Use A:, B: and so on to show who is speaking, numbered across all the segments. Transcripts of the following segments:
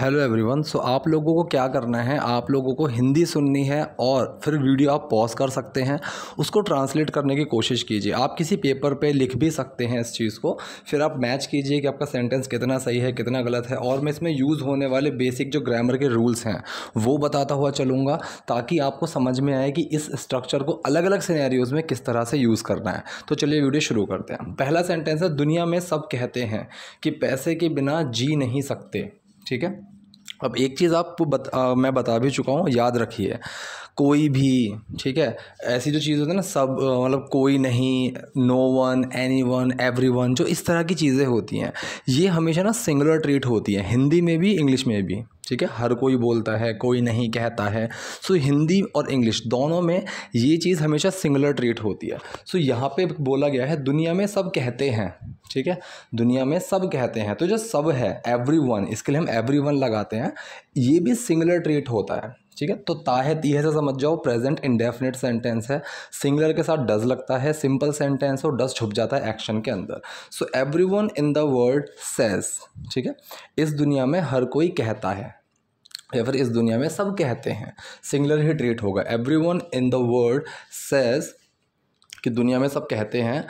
A: hello everyone so आप लोगों को क्या करना है आप लोगों को हिंदी सुननी है और फिर वीडियो आप पॉज कर सकते हैं उसको ट्रांसलेट करने की कोशिश कीजिए आप किसी पेपर पे लिख भी सकते हैं इस चीज़ को फिर आप मैच कीजिए कि आपका सेंटेंस कितना सही है कितना गलत है और मैं इसमें यूज़ होने वाले बेसिक जो ग्रामर के रूल्स हैं वो बताता हुआ चलूँगा ताकि आपको समझ में आए कि इस स्ट्रक्चर को अलग अलग सिनेरियोज़ में किस तरह से यूज़ करना है तो चलिए वीडियो शुरू करते हैं पहला सेंटेंस है दुनिया में सब कहते हैं कि पैसे के बिना जी नहीं सकते ठीक है अब एक चीज़ आप बत, आ, मैं बता भी चुका हूँ याद रखिए कोई भी ठीक है ऐसी जो चीज़ होती है ना सब मतलब कोई नहीं no one anyone everyone जो इस तरह की चीज़ें होती हैं ये हमेशा ना सिंगुलर ट्रीट होती है हिंदी में भी इंग्लिश में भी ठीक है हर कोई बोलता है कोई नहीं कहता है सो हिंदी और इंग्लिश दोनों में ये चीज़ हमेशा सिंगुलर ट्रीट होती है सो यहाँ पे बोला गया है दुनिया में सब कहते हैं ठीक है दुनिया में सब कहते हैं तो जो सब है एवरी वन इसके लिए हम एवरी वन लगाते हैं ये भी सिंगुलर ट्रीट होता है ठीक है तो ताहत ये से समझ जाओ प्रेजेंट इंडेफिनिट सेंटेंस है सिंगलर के साथ डज लगता है सिंपल सेंटेंस और डज छुप जाता है एक्शन के अंदर so everyone in the world says ठीक है इस दुनिया में हर कोई कहता है या फिर इस दुनिया में सब कहते हैं सिंगलर ही ट्रीट होगा everyone in the world says कि दुनिया में सब कहते हैं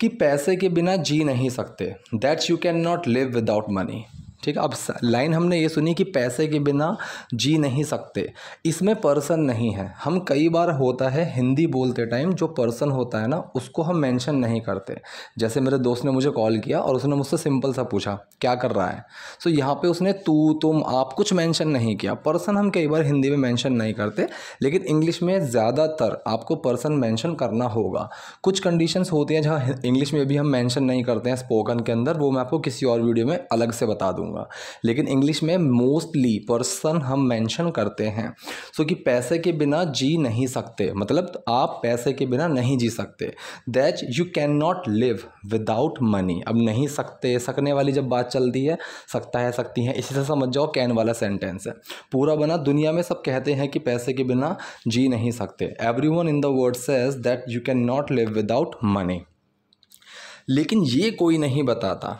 A: कि पैसे के बिना जी नहीं सकते that's you can not live without money ठीक है अब लाइन हमने ये सुनी कि पैसे के बिना जी नहीं सकते इसमें पर्सन नहीं है हम कई बार होता है हिंदी बोलते टाइम जो पर्सन होता है ना उसको हम मेंशन नहीं करते जैसे मेरे दोस्त ने मुझे कॉल किया और उसने मुझसे सिंपल सा पूछा क्या कर रहा है सो so, यहाँ पे उसने तू तुम आप कुछ मेंशन नहीं किया पर्सन हम कई बार हिंदी में मैंशन नहीं करते लेकिन इंग्लिश में ज़्यादातर आपको पर्सन मैंशन करना होगा कुछ कंडीशंस होती हैं जहाँ इंग्लिश में भी हम मैंशन नहीं करते हैं स्पोकन के अंदर वो मैं आपको किसी और वीडियो में अलग से बता दूँ करूँगा लेकिन इंग्लिश में मोस्टली पर्सन हम मेंशन करते हैं सो कि पैसे के बिना जी नहीं सकते मतलब आप पैसे के बिना नहीं जी सकते that you can not live without money अब नहीं सकते सकने वाली जब बात चलती है सकता है सकती है इसी से समझ जाओ कैन वाला सेंटेंस है पूरा बना दुनिया में सब कहते हैं कि पैसे के बिना जी नहीं सकते everyone in the world says that you can not live without money लेकिन ये कोई नहीं बताता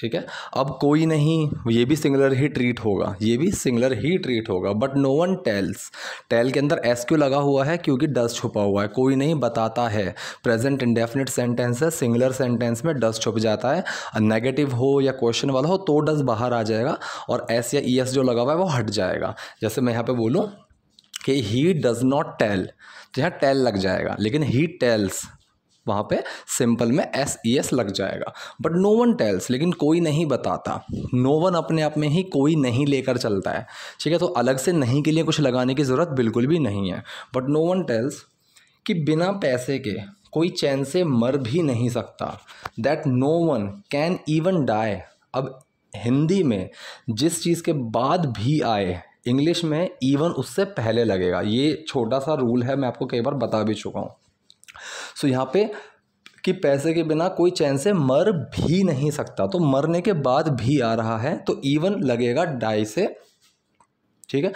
A: ठीक है अब कोई नहीं ये भी सिंगलर ही ट्रीट होगा ये भी सिंगलर ही ट्रीट होगा but no one tells tell के अंदर एस क्यू लगा हुआ है क्योंकि डस छुपा हुआ है कोई नहीं बताता है प्रेजेंट इंडेफिनिट सेंटेंस है सिंगलर सेंटेंस में डस्ट छुप जाता है नेगेटिव हो या क्वेश्चन वाला हो तो डस बाहर आ जाएगा और एस या ई e एस जो लगा हुआ है वो हट जाएगा जैसे मैं यहाँ पर बोलूँ कि ही डज़ नॉट टेल तो यहाँ टेल लग जाएगा लेकिन ही टेल्स वहाँ पे सिंपल में एस ई एस लग जाएगा बट नो वन टेल्स लेकिन कोई नहीं बताता नो वन अपने आप में ही कोई नहीं लेकर चलता है ठीक है तो अलग से नहीं के लिए कुछ लगाने की ज़रूरत बिल्कुल भी नहीं है बट नो वन टेल्स कि बिना पैसे के कोई चैन से मर भी नहीं सकता that no one can even die अब हिंदी में जिस चीज़ के बाद भी आए इंग्लिश में इवन उससे पहले लगेगा ये छोटा सा रूल है मैं आपको कई बार बता भी चुका हूँ सो so, यहाँ पे कि पैसे के बिना कोई चैन से मर भी नहीं सकता तो मरने के बाद भी आ रहा है तो इवन लगेगा डाई से ठीक है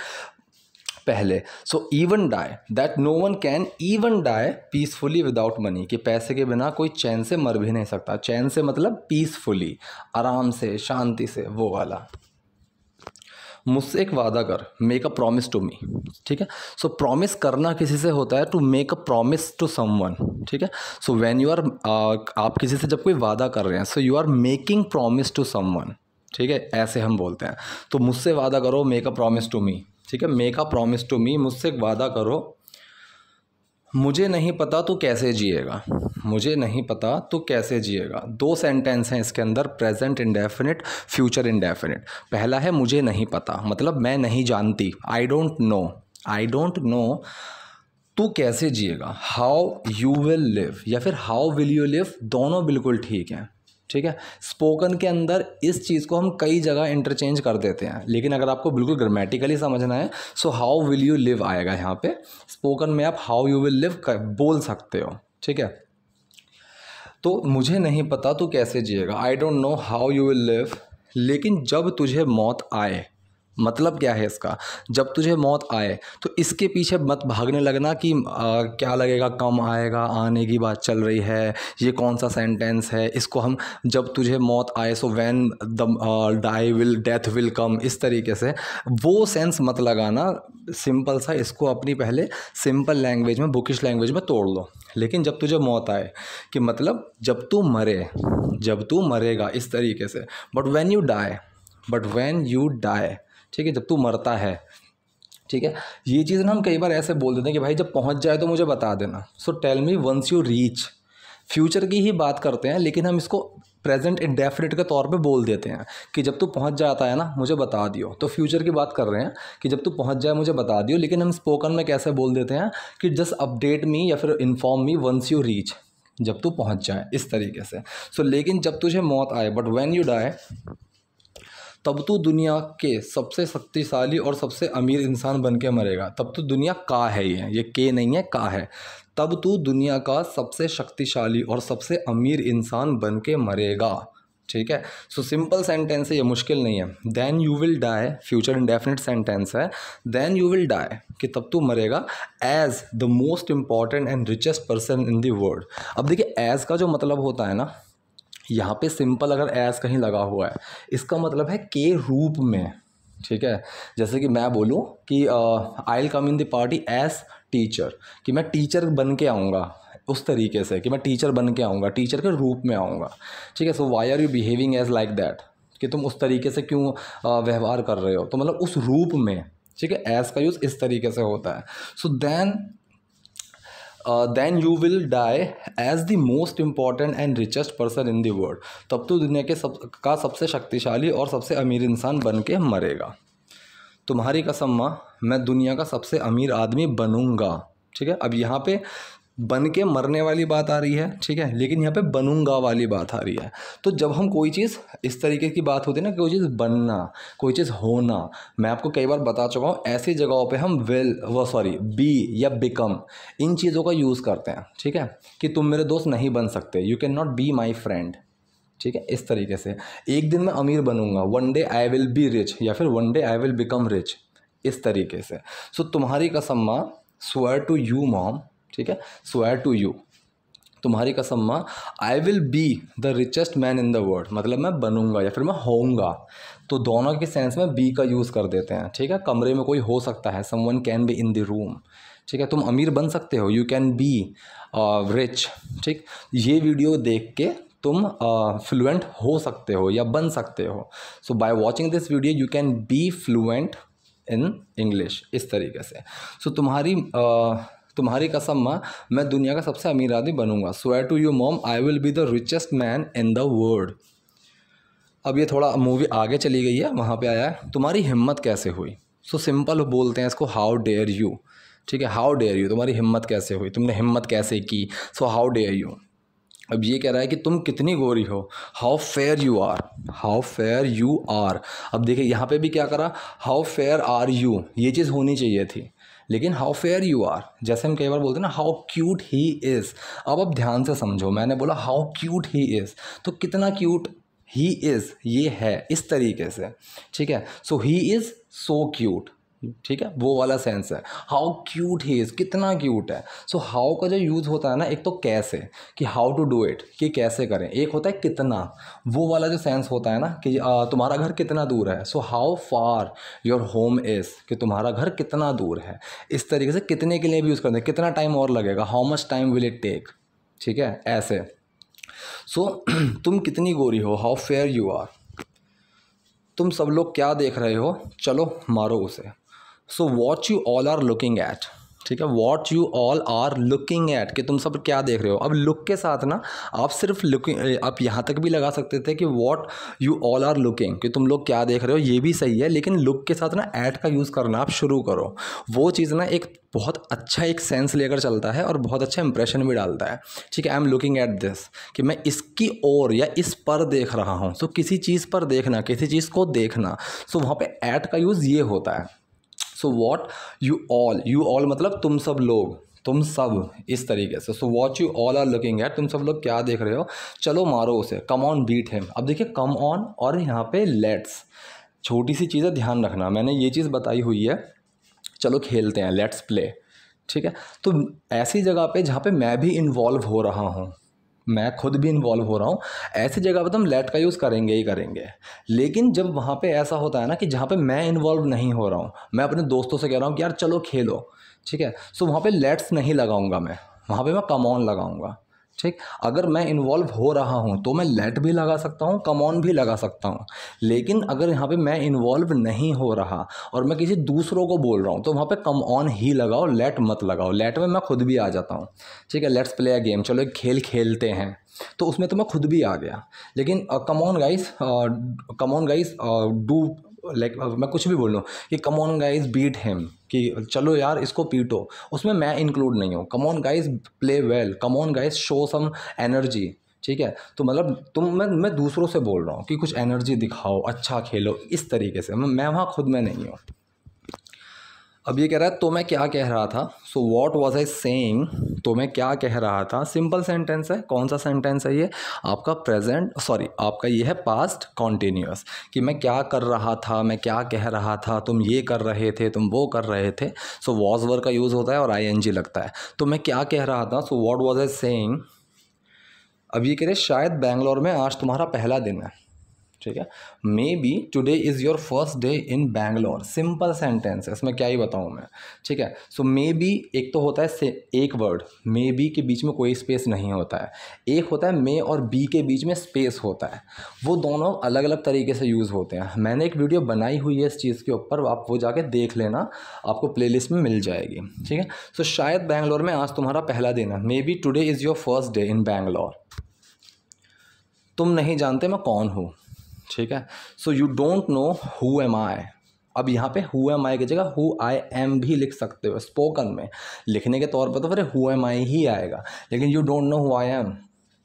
A: पहले so even die that no one can even die peacefully without money कि पैसे के बिना कोई चैन से मर भी नहीं सकता चैन से मतलब पीसफुली आराम से शांति से वो वाला मुझसे एक वादा कर make a promise to me ठीक है सो प्रॉमिस करना किसी से होता है to make a promise to someone ठीक है सो व्हेन यू आर आप किसी से जब कोई वादा कर रहे हैं so you are making promise to someone ठीक है ऐसे हम बोलते हैं तो मुझसे वादा करो make a promise to me ठीक है make a promise to me मुझसे एक वादा करो मुझे नहीं पता तो कैसे जिएगा मुझे नहीं पता तो कैसे जिएगा दो सेंटेंस हैं इसके अंदर प्रेजेंट इंडेफिनिट फ्यूचर इंडेफिनिट पहला है मुझे नहीं पता मतलब मैं नहीं जानती I don't know I don't know तू कैसे जिएगा हाउ यू विल लिव या फिर हाउ विल यू लिव दोनों बिल्कुल ठीक हैं ठीक है स्पोकन के अंदर इस चीज़ को हम कई जगह इंटरचेंज कर देते हैं लेकिन अगर आपको बिल्कुल ग्रामेटिकली समझना है so how will you live आएगा यहाँ पे स्पोकन में आप हाउ यू विल लिव बोल सकते हो ठीक है तो मुझे नहीं पता तू कैसे जिएगा I don't know how you will live लेकिन जब तुझे मौत आए मतलब क्या है इसका जब तुझे मौत आए तो इसके पीछे मत भागने लगना कि आ, क्या लगेगा कम आएगा आने की बात चल रही है ये कौन सा सेंटेंस है इसको हम जब तुझे मौत आए so when the die will death will come इस तरीके से वो सेंस मत लगाना सिंपल सा इसको अपनी पहले सिंपल लैंग्वेज में बुकिश लैंग्वेज में तोड़ लो लेकिन जब तुझे मौत आए कि मतलब जब तू मरे जब तू मरेगा इस तरीके से but when you die but when you die ठीक है जब तू मरता है ठीक है ये चीज़ ना हम कई बार ऐसे बोल देते हैं कि भाई जब पहुंच जाए तो मुझे बता देना so tell me once you reach future की ही बात करते हैं लेकिन हम इसको प्रेजेंट इंडेफिनेट के तौर पे बोल देते हैं कि जब तू पहुंच जाता है ना मुझे बता दियो तो फ्यूचर की बात कर रहे हैं कि जब तू पहुंच जाए मुझे बता दियो लेकिन हम स्पोकन में कैसे बोल देते हैं कि जस्ट अपडेट मी या फिर inform me once you reach जब तू पहुंच जाए इस तरीके से सो so, लेकिन जब तुझे मौत आए बट वैन यू डाई तब तो दुनिया के सबसे शक्तिशाली और सबसे अमीर इंसान बन के मरेगा तब तो दुनिया का है ये ये के नहीं है का है तब तो दुनिया का सबसे शक्तिशाली और सबसे अमीर इंसान बन के मरेगा ठीक है सो सिंपल सेंटेंस है ये मुश्किल नहीं है then you will die future indefinite sentence है देन यू विल डाई कि तब तू तो मरेगा as the most important and richest person in the world अब देखिए एज का जो मतलब होता है ना यहाँ पे सिंपल अगर एस कहीं लगा हुआ है इसका मतलब है के रूप में ठीक है जैसे कि मैं बोलूँ कि I will come in the party as teacher कि मैं टीचर बन के आऊँगा उस तरीके से कि मैं टीचर बन के आऊँगा टीचर के रूप में आऊँगा ठीक है so why are you behaving as like that कि तुम उस तरीके से क्यों व्यवहार कर रहे हो तो मतलब उस रूप में ठीक है एस का यूज़ इस तरीके से होता है so then then you will die as the most important and richest person in world तब तो दुनिया के सब का सबसे शक्तिशाली और सबसे अमीर इंसान बन के मरेगा तुम्हारी कसम माँ मैं दुनिया का सबसे अमीर आदमी बनूंगा ठीक है अब यहाँ पे बन के मरने वाली बात आ रही है ठीक है लेकिन यहाँ पे बनूंगा वाली बात आ रही है तो जब हम कोई चीज़ इस तरीके की बात होती है ना कोई चीज़ बनना कोई चीज़ होना मैं आपको कई बार बता चुका हूँ ऐसी जगहों पे हम विल व सॉरी बी या बिकम इन चीज़ों का यूज़ करते हैं ठीक है कि तुम मेरे दोस्त नहीं बन सकते you can not be my friend ठीक है इस तरीके से एक दिन मैं अमीर बनूंगा one day I will be rich या फिर one day I will become rich इस तरीके से सो so, तुम्हारी कसम माँ स्वर टू यू मॉम ठीक है स्वेयर टू यू तुम्हारी कसम माँ I will be the richest man in the world मतलब मैं बनूंगा या फिर मैं होऊंगा तो दोनों के सेंस में बी का यूज़ कर देते हैं ठीक है कमरे में कोई हो सकता है someone can be in the room ठीक है तुम अमीर बन सकते हो यू कैन बी रिच ठीक ये वीडियो देख के तुम फ्लुएंट uh, हो सकते हो या बन सकते हो so by watching this video you can be fluent in English इस तरीके से सो so, तुम्हारी uh, तुम्हारी कसम माँ मैं दुनिया का सबसे अमीर आदमी बनूंगा swear to you mom I will be the richest man in the world अब ये थोड़ा मूवी आगे चली गई है वहाँ पे आया है तुम्हारी हिम्मत कैसे हुई सो so, सिंपल बोलते हैं इसको हाउ डेयर यू ठीक है हाउ डेयर यू तुम्हारी हिम्मत कैसे हुई तुमने हिम्मत कैसे की सो हाउ डेयर यू अब ये कह रहा है कि तुम कितनी गोरी हो how fair you are how fair you are अब देखिए यहाँ पे भी क्या करा हाउ फेयर आर यू ये चीज़ होनी चाहिए थी लेकिन हाउ फेयर यू आर जैसे हम कई बार बोलते हैं ना हाउ क्यूट ही इज़ अब आप ध्यान से समझो मैंने बोला हाउ क्यूट ही इज़ तो कितना क्यूट ही इज़ ये है इस तरीके से ठीक है सो ही इज़ सो क्यूट ठीक है वो वाला सेंस है हाउ क्यूट ही इज़ कितना क्यूट है सो so, हाउ का जो यूज़ होता है ना एक तो कैसे कि हाउ टू डू इट कि कैसे करें एक होता है कितना वो वाला जो सेंस होता है ना कि तुम्हारा घर कितना दूर है so how far your home is कि तुम्हारा घर कितना दूर है इस तरीके से कितने के लिए भी यूज़ करते हैं कितना टाइम और लगेगा how much time will it take ठीक है ऐसे सो so, तुम कितनी गोरी हो हाउ फेयर यू आर तुम सब लोग क्या देख रहे हो चलो मारो उसे so what you all are looking at ठीक है what you all are looking at कि तुम सब क्या देख रहे हो अब लुक के साथ ना आप सिर्फ लुकिंग आप यहाँ तक भी लगा सकते थे कि what you all are looking कि तुम लोग क्या देख रहे हो ये भी सही है लेकिन लुक के साथ ना ऐट का यूज़ करना आप शुरू करो वो चीज़ ना एक बहुत अच्छा एक सेंस लेकर चलता है और बहुत अच्छा इंप्रेशन भी डालता है ठीक है I am looking at this कि मैं इसकी ओर या इस पर देख रहा हूँ सो so, किसी चीज़ पर देखना किसी चीज़ को देखना सो so, वहाँ पे ऐट का यूज़ ये होता है so what you all you all मतलब तुम सब लोग तुम सब इस तरीके से so watch you all are looking at तुम सब लोग क्या देख रहे हो चलो मारो उसे कम ऑन बीट हिम अब देखिए कम ऑन और यहाँ पे लेट्स छोटी सी चीज़ें ध्यान रखना मैंने ये चीज़ बताई हुई है चलो खेलते हैं लेट्स प्ले ठीक है तो ऐसी जगह पे जहाँ पे मैं भी इन्वॉल्व हो रहा हूँ मैं खुद भी इन्वॉल्व हो रहा हूँ ऐसी जगह पर तो हम लेट का यूज़ करेंगे ही करेंगे लेकिन जब वहाँ पे ऐसा होता है ना कि जहाँ पे मैं इन्वॉल्व नहीं हो रहा हूँ मैं अपने दोस्तों से कह रहा हूँ कि यार चलो खेलो ठीक है सो वहाँ पे लेट्स नहीं लगाऊंगा मैं वहाँ पे मैं कमॉन लगाऊँगा लगाऊंगा ठीक अगर मैं इन्वॉल्व हो रहा हूँ तो मैं लेट भी लगा सकता हूँ कम ऑन भी लगा सकता हूँ लेकिन अगर यहाँ पे मैं इन्वॉल्व नहीं हो रहा और मैं किसी दूसरों को बोल रहा हूँ तो वहाँ पे कम ऑन ही लगाओ लेट मत लगाओ लेट में मैं खुद भी आ जाता हूँ ठीक है लेट्स प्ले अ गेम चलो एक खेल खेलते हैं तो उसमें तो मैं खुद भी आ गया लेकिन come on guys come on guys do like मैं कुछ भी बोल रहा हूँ कि come on guys beat them कि चलो यार इसको पीटो उसमें मैं इंक्लूड नहीं हूँ come on guys play well come on guys show some energy ठीक है तो मतलब तुम मैं मैं दूसरों से बोल रहा हूँ कि कुछ एनर्जी दिखाओ अच्छा खेलो इस तरीके से मैं वहाँ खुद में नहीं हूँ अब ये कह रहा है तो मैं क्या कह रहा था सो वॉट वॉज आई सेंग तो मैं क्या कह रहा था सिंपल सेंटेंस है कौन सा सेंटेंस है ये आपका प्रेजेंट सॉरी आपका ये है पास्ट कॉन्टीन्यूस कि मैं क्या कर रहा था मैं क्या कह रहा था तुम ये कर रहे थे तुम वो कर रहे थे सो वॉज वर का यूज़ होता है और आई एन जी लगता है तो मैं क्या कह रहा था सो वॉट वॉज आई सेंग अब ये कह रहे शायद बैंगलोर में आज तुम्हारा पहला दिन है ठीक है maybe today is your first day in Bangalore simple sentence है इसमें क्या ही बताऊँ मैं ठीक है सो मे बी एक तो होता है एक वर्ड मे बी के बीच में कोई स्पेस नहीं होता है एक होता है मे और बी के बीच में स्पेस होता है वो दोनों अलग अलग तरीके से यूज़ होते हैं मैंने एक वीडियो बनाई हुई है इस चीज़ के ऊपर आप वो जाके देख लेना आपको प्ले में मिल जाएगी ठीक है सो शायद बैंगलोर में आज तुम्हारा पहला दिन है maybe today is your first day in Bangalore तुम नहीं जानते मैं कौन हूँ ठीक है so you don't know who am I अब यहाँ पे हु एम आई की जगह हु आई एम भी लिख सकते हो स्पोकन में लिखने के तौर पर तो फिर हु एम आई ही आएगा लेकिन you don't know who I am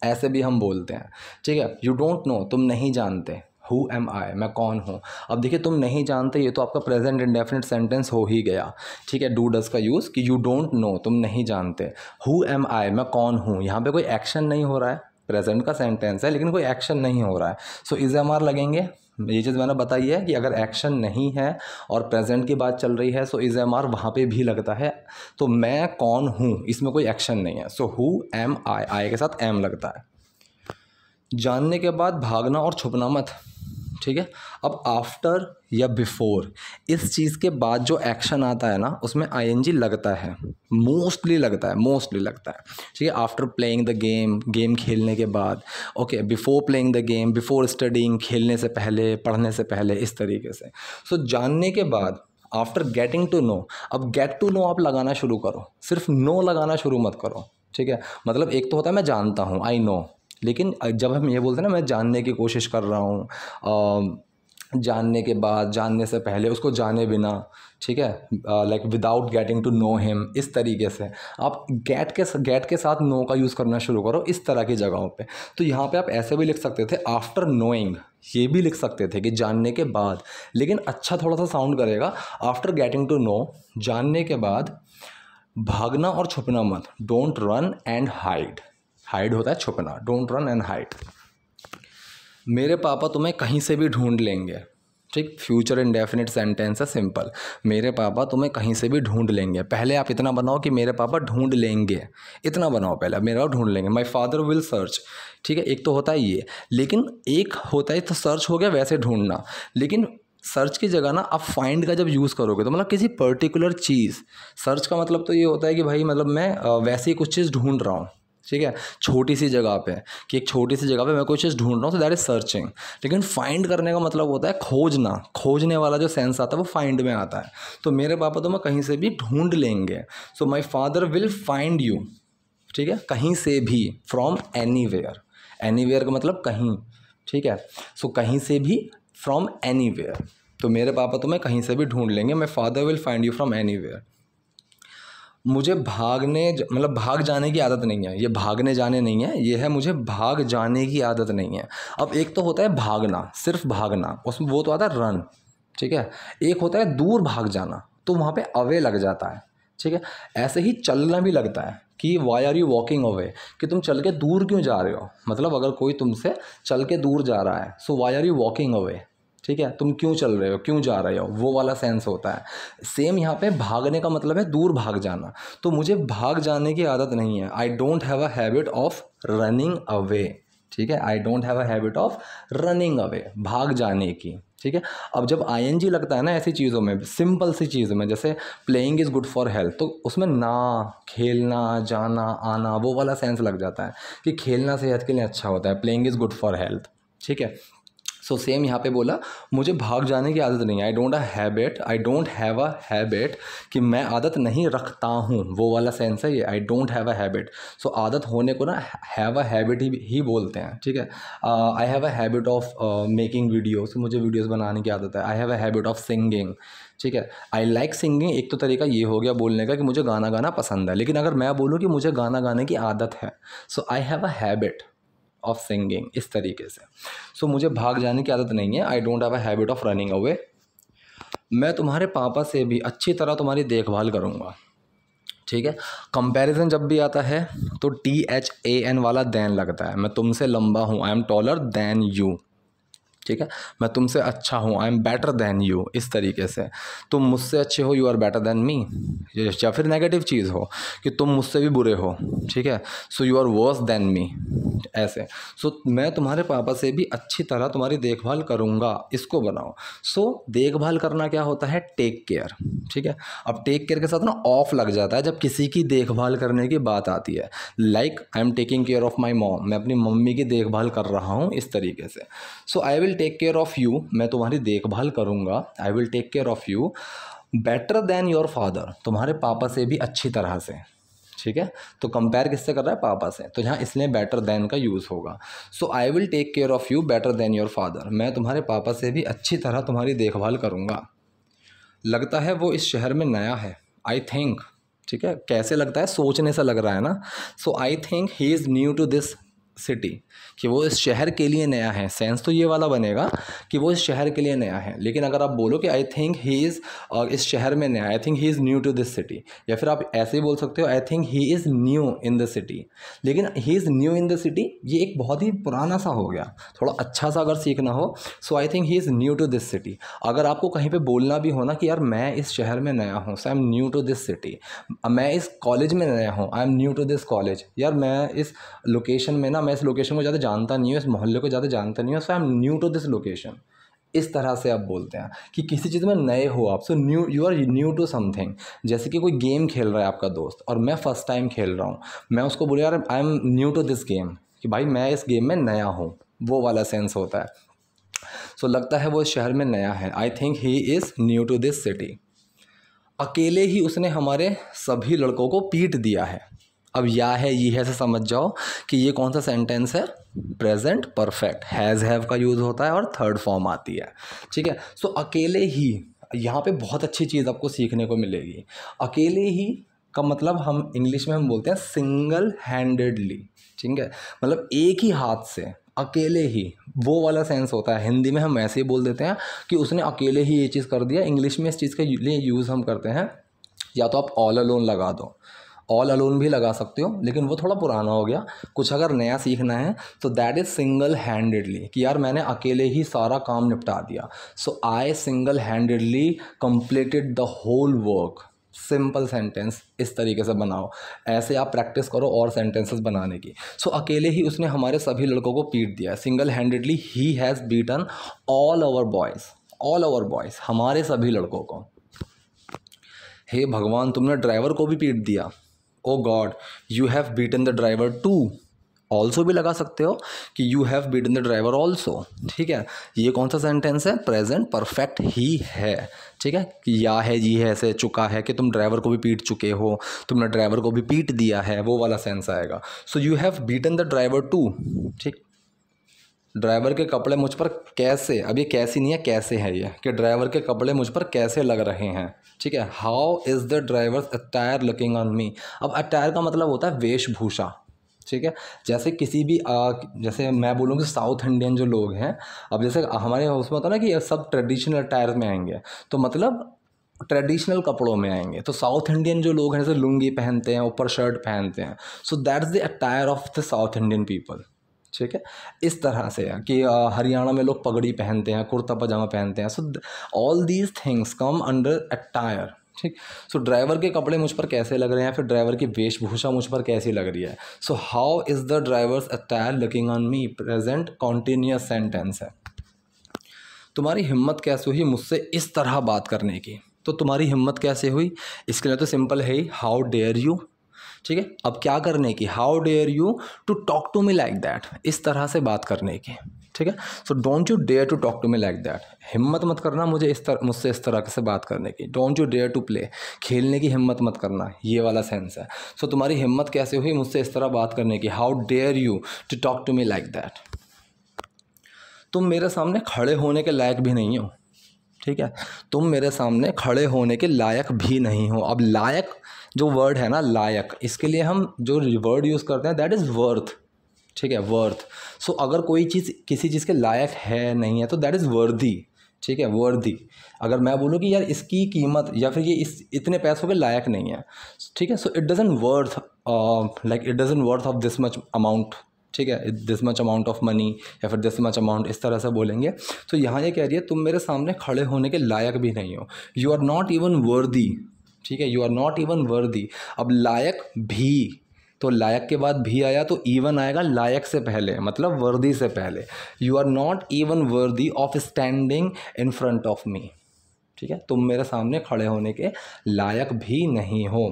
A: ऐसे भी हम बोलते हैं ठीक है यू डोंट नो तुम नहीं जानते हु एम आई मैं कौन हूँ अब देखिए तुम नहीं जानते ये तो आपका प्रेजेंट इंडेफिनेट सेंटेंस हो ही गया ठीक है डू डज का यूज़ कि यू डोंट नो तुम नहीं जानते हु एम आई मैं कौन हूँ यहाँ पे कोई एक्शन नहीं हो रहा है प्रेजेंट का सेंटेंस है लेकिन कोई एक्शन नहीं हो रहा है so so, is am are लगेंगे ये चीज़ मैंने बताई है कि अगर एक्शन नहीं है और प्रेजेंट की बात चल रही है सो इज़ एम आर वहाँ पर भी लगता है तो मैं कौन हूँ इसमें कोई एक्शन नहीं है सो हु एम आई आई के साथ एम लगता है जानने के बाद भागना और छुपना मत ठीक है अब आफ्टर या बिफोर इस चीज़ के बाद जो एक्शन आता है ना उसमें आईएनजी लगता है मोस्टली लगता है मोस्टली लगता है ठीक है after playing the game game खेलने के बाद okay before playing the game before studying खेलने से पहले पढ़ने से पहले इस तरीके से सो so, जानने के बाद आफ्टर गेटिंग टू नो अब गेट टू नो आप लगाना शुरू करो सिर्फ नो लगाना शुरू मत करो ठीक है मतलब एक तो होता है मैं जानता हूँ आई नो लेकिन जब हम ये बोलते हैं ना मैं जानने की कोशिश कर रहा हूँ जानने के बाद जानने से पहले उसको जाने बिना ठीक है like without getting to know him इस तरीके से आप गेट के गेट के साथ नो का यूज़ करना शुरू करो इस तरह की जगहों पे तो यहाँ पे आप ऐसे भी लिख सकते थे आफ्टर नोइंग ये भी लिख सकते थे कि जानने के बाद लेकिन अच्छा थोड़ा सा साउंड करेगा आफ्टर गेटिंग टू नो जानने के बाद भागना और छुपना मत don't run and hide hide होता है छुपना डोंट रन एंड हाइड मेरे पापा तुम्हें कहीं से भी ढूंढ लेंगे ठीक फ्यूचर इंडेफिनिट सेंटेंस है सिंपल मेरे पापा तुम्हें कहीं से भी ढूंढ लेंगे पहले आप इतना बनाओ कि मेरे पापा ढूंढ लेंगे इतना बनाओ पहले मेरा ढूंढ लेंगे माई फादर विल सर्च ठीक है एक तो होता है ये लेकिन एक होता है तो सर्च हो गया वैसे ढूंढना लेकिन सर्च की जगह ना आप फाइंड का जब यूज़ करोगे तो मतलब किसी पर्टिकुलर चीज़ सर्च का मतलब तो ये होता है कि भाई मतलब मैं वैसे ही कुछ चीज़ ढूंढ रहा हूँ ठीक है छोटी सी जगह पे कि एक छोटी सी जगह पे मैं कोई चीज़ ढूंढ रहा हूँ तो दैट इज़ सर्चिंग लेकिन फाइंड करने का मतलब होता है खोजना खोजने वाला जो सेंस आता है वो फाइंड में आता है तो मेरे पापा तो मैं कहीं से भी ढूंढ लेंगे so my father will find you ठीक है कहीं से भी from anywhere anywhere का मतलब कहीं ठीक है सो so, कहीं से भी फ्रॉम एनी वेयर तो मेरे पापा तो मैं कहीं से भी ढूंढ लेंगे my father will find you from anywhere मुझे भागने मतलब भाग जाने की आदत नहीं है ये भागने जाने नहीं है ये है मुझे भाग जाने की आदत नहीं है अब एक तो होता है भागना सिर्फ भागना उसमें वो तो आता है रन ठीक है एक होता है दूर भाग जाना तो वहाँ पे अवे लग जाता है ठीक है ऐसे ही चलना भी लगता है कि why are you walking away कि तुम चल के दूर क्यों जा रहे हो मतलब अगर कोई तुमसे चल के दूर जा रहा है so why are you walking away ठीक है तुम क्यों चल रहे हो क्यों जा रहे हो वो वाला सेंस होता है सेम यहाँ पे भागने का मतलब है दूर भाग जाना तो मुझे भाग जाने की आदत नहीं है I don't have a habit of running away ठीक है I don't have a habit of running away भाग जाने की ठीक है अब जब आई लगता है ना ऐसी चीज़ों में सिंपल सी चीज़ों में जैसे playing is good for health तो उसमें ना खेलना जाना आना वो वाला सेंस लग जाता है कि खेलना सेहत के लिए अच्छा होता है playing is good for health ठीक है सो सेम यहाँ पे बोला मुझे भाग जाने की आदत नहीं I don't a habit I don't have a habit कि मैं आदत नहीं रखता हूँ वो वाला सेंस है ये I don't have a habit so आदत होने को ना हैव अ हैबिट ही ही बोलते हैं ठीक है I have a habit of making videos मुझे वीडियोस बनाने की आदत है I have a habit of singing ठीक है आई लाइक सिंगिंग एक तो तरीका ये हो गया बोलने का कि मुझे गाना गाना पसंद है लेकिन अगर मैं बोलूँ कि मुझे गाना गाने की आदत है so I have a habit of singing इस तरीके से सो so, मुझे भाग जाने की आदत नहीं है I don't have a habit of running away मैं तुम्हारे पापा से भी अच्छी तरह तुम्हारी देखभाल करूँगा ठीक है कंपैरिजन जब भी आता है तो टी एच ए एन वाला दैन लगता है मैं तुमसे लंबा हूँ I am taller than you ठीक है मैं तुमसे अच्छा हूँ I am better than you इस तरीके से तुम मुझसे अच्छे हो you are better than me या फिर नेगेटिव चीज़ हो कि तुम मुझसे भी बुरे हो ठीक है so you are worse than me ऐसे सो so, मैं तुम्हारे पापा से भी अच्छी तरह तुम्हारी देखभाल करूँगा इसको बनाओ सो so, देखभाल करना क्या होता है टेक केयर ठीक है अब टेक केयर के साथ ना ऑफ लग जाता है जब किसी की देखभाल करने की बात आती है like I am taking care of my mom मैं अपनी मम्मी की देखभाल कर रहा हूँ इस तरीके से so I will take care of you मैं तुम्हारी देखभाल करूँगा I will take care of you better than your father तुम्हारे पापा से भी अच्छी तरह से ठीक है तो कंपेयर किससे कर रहा है पापा से तो यहाँ इसलिए बेटर देन का यूज़ होगा so I will take care of you better than your father मैं तुम्हारे पापा से भी अच्छी तरह तुम्हारी देखभाल करूँगा लगता है वो इस शहर में नया है आई थिंक ठीक है कैसे लगता है सोचने से लग रहा है ना so I think he is new to this city कि वो इस शहर के लिए नया है सेंस तो ये वाला बनेगा कि वो इस शहर के लिए नया है लेकिन अगर आप बोलो कि आई थिंक ही इज़ इस शहर में नया I think he is new to this city या फिर आप ऐसे ही बोल सकते हो I think he is new in the city लेकिन he is new in the city ये एक बहुत ही पुराना सा हो गया थोड़ा अच्छा सा अगर सीखना हो so I think he is new to this city अगर आपको कहीं पर बोलना भी हो ना कि यार मैं इस शहर में नया हूँ so I am new to this city मैं इस कॉलेज में नया हूँ I am new to this college यार मैं इस लोकेशन में ना मैं इस लोकेशन को ज़्यादा जानता नहीं हूँ इस मोहल्ले को ज़्यादा जानता नहीं हूँ so I am new to this location इस तरह से आप बोलते हैं कि किसी चीज़ में नए हो आप so new you are new to something जैसे कि कोई गेम खेल रहा है आपका दोस्त और मैं फर्स्ट टाइम खेल रहा हूँ मैं उसको बोल यार I am new to this game कि भाई मैं इस गेम में नया हूँ वो वाला सेंस होता है सो so, लगता है वो इस शहर में नया है I think he is new to this city अकेले ही उसने हमारे सभी लड़कों को पीट दिया है अब या है ये है से समझ जाओ कि ये कौन सा सेंटेंस है प्रेजेंट परफेक्ट हैज़ हैव का यूज़ होता है और थर्ड फॉर्म आती है ठीक है सो अकेले ही यहाँ पे बहुत अच्छी चीज़ आपको सीखने को मिलेगी अकेले ही का मतलब हम इंग्लिश में हम बोलते हैं सिंगल हैंडेडली ठीक है मतलब एक ही हाथ से अकेले ही वो वाला सेंस होता है हिंदी में हम ऐसे ही बोल देते हैं कि उसने अकेले ही ये चीज़ कर दिया इंग्लिश में इस चीज़ के लिए यूज़ हम करते हैं या तो आप ऑल अलोन लगा दो ऑल अलोन भी लगा सकते हो लेकिन वो थोड़ा पुराना हो गया कुछ अगर नया सीखना है तो दैट इज़ सिंगल हैंडेडली कि यार मैंने अकेले ही सारा काम निपटा दिया so I single handedly completed the whole work simple sentence इस तरीके से बनाओ ऐसे आप प्रैक्टिस करो और सेंटेंसेस बनाने की सो so, अकेले ही उसने हमारे सभी लड़कों को पीट दिया है सिंगल हैंडेडली ही has beaten all over boys all over boys हमारे सभी लड़कों को हे भगवान तुमने ड्राइवर को भी पीट दिया oh God you have beaten the driver too also भी लगा सकते हो कि you have beaten the driver also ठीक है ये कौन सा सेंटेंस है प्रेजेंट परफेक्ट ही है ठीक है कि या है जी है ऐसे चुका है कि तुम ड्राइवर को भी पीट चुके हो तुमने ड्राइवर को भी पीट दिया है वो वाला सेंस आएगा so you have beaten the driver too ठीक ड्राइवर के कपड़े मुझ पर कैसे अब ये कैसी नहीं है कैसे है ये कि ड्राइवर के कपड़े मुझ पर कैसे लग रहे हैं ठीक है how is the driver's attire looking on me अब अटायर का मतलब होता है वेशभूषा ठीक है जैसे किसी भी आ, जैसे मैं बोलूँ कि साउथ इंडियन जो लोग हैं अब जैसे हमारे उसमें होता है ना कि सब ट्रेडिशनल अटायर में आएंगे तो मतलब ट्रेडिशनल कपड़ों में आएंगे तो साउथ इंडियन जो लोग हैं जैसे लुंगी पहनते हैं ऊपर शर्ट पहनते हैं so that's the attire of the South Indian people ठीक है इस तरह से है कि हरियाणा में लोग पगड़ी पहनते हैं कुर्ता पजामा पहनते हैं so all these things come under attire ठीक सो ड्राइवर के कपड़े मुझ पर कैसे लग रहे हैं फिर ड्राइवर की वेशभूषा मुझ पर कैसी लग रही है so how is the driver's attire looking on me present continuous sentence है तुम्हारी हिम्मत कैसे हुई मुझसे इस तरह बात करने की तो तुम्हारी हिम्मत कैसे हुई इसके लिए तो सिंपल है ही हाउ डेयर यू ठीक है अब क्या करने की how dare you to talk to me like that इस तरह से बात करने की ठीक है so don't you dare to talk to me like that हिम्मत मत करना मुझे इस तरह मुझसे इस तरह से बात करने की don't you dare to play खेलने की हिम्मत मत करना ये वाला सेंस है सो so, तुम्हारी हिम्मत कैसे हुई मुझसे इस तरह बात करने की how dare you to talk to me like that तुम मेरे सामने खड़े होने के लायक भी नहीं हो ठीक है तुम मेरे सामने खड़े होने के लायक भी नहीं हो अब लायक जो वर्ड है ना लायक इसके लिए हम जो वर्ड यूज़ करते हैं दैट इज़ वर्थ ठीक है वर्थ सो so, अगर कोई चीज़ किसी चीज़ के लायक है नहीं है तो दैट इज़ वर्दी ठीक है वर्दी अगर मैं बोलूँ कि यार इसकी कीमत या फिर ये इस इतने पैसों के लायक नहीं है ठीक है so it doesn't worth like it doesn't worth of this much amount ठीक है this much amount of money या फिर दिस मच अमाउंट इस तरह से बोलेंगे तो यहाँ ये कह रही है तुम मेरे सामने खड़े होने के लायक भी नहीं हो यू आर नॉट इवन वर्दी ठीक है यू आर नॉट इवन वर्दी अब लायक भी तो लायक के बाद भी आया तो इवन आएगा लायक से पहले मतलब वर्दी से पहले you are not even worthy of standing in front of me ठीक है तुम मेरे सामने खड़े होने के लायक भी नहीं हो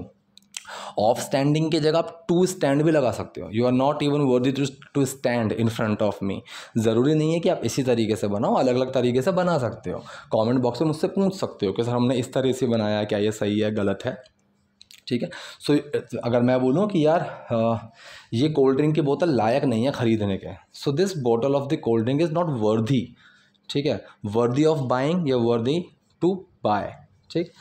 A: ऑफ स्टैंडिंग की जगह आप टू स्टैंड भी लगा सकते हो you are not even worthy to to stand in front of me ज़रूरी नहीं है कि आप इसी तरीके से बनाओ अलग अलग तरीके से बना सकते हो कमेंट बॉक्स में मुझसे पूछ सकते हो कि सर हमने इस तरह से बनाया क्या ये सही है गलत है ठीक है सो so, अगर मैं बोलूँ कि यार ये कोल्ड ड्रिंक की बोतल लायक नहीं है ख़रीदने के so this bottle of the cold drink is not worthy ठीक है वर्दी ऑफ बाइंग या वर्दी टू बाय ठीक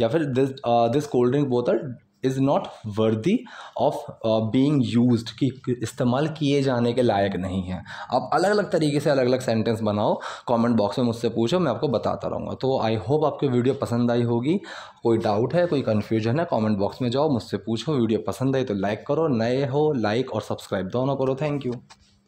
A: या फिर दिस दिस कोल्ड ड्रिंक बोतल is not worthy of being use कि इस्तेमाल किए जाने के लायक नहीं है आप अलग अलग तरीके से अलग अलग सेंटेंस बनाओ कॉमेंट बॉक्स में मुझसे पूछो मैं आपको बताता रहूँगा तो आई होप आपको वीडियो पसंद आई होगी कोई डाउट है कोई कन्फ्यूजन है कॉमेंट बॉक्स में जाओ मुझसे पूछो वीडियो पसंद आई तो लाइक करो नए हो लाइक और सब्सक्राइब दोनों करो थैंक यू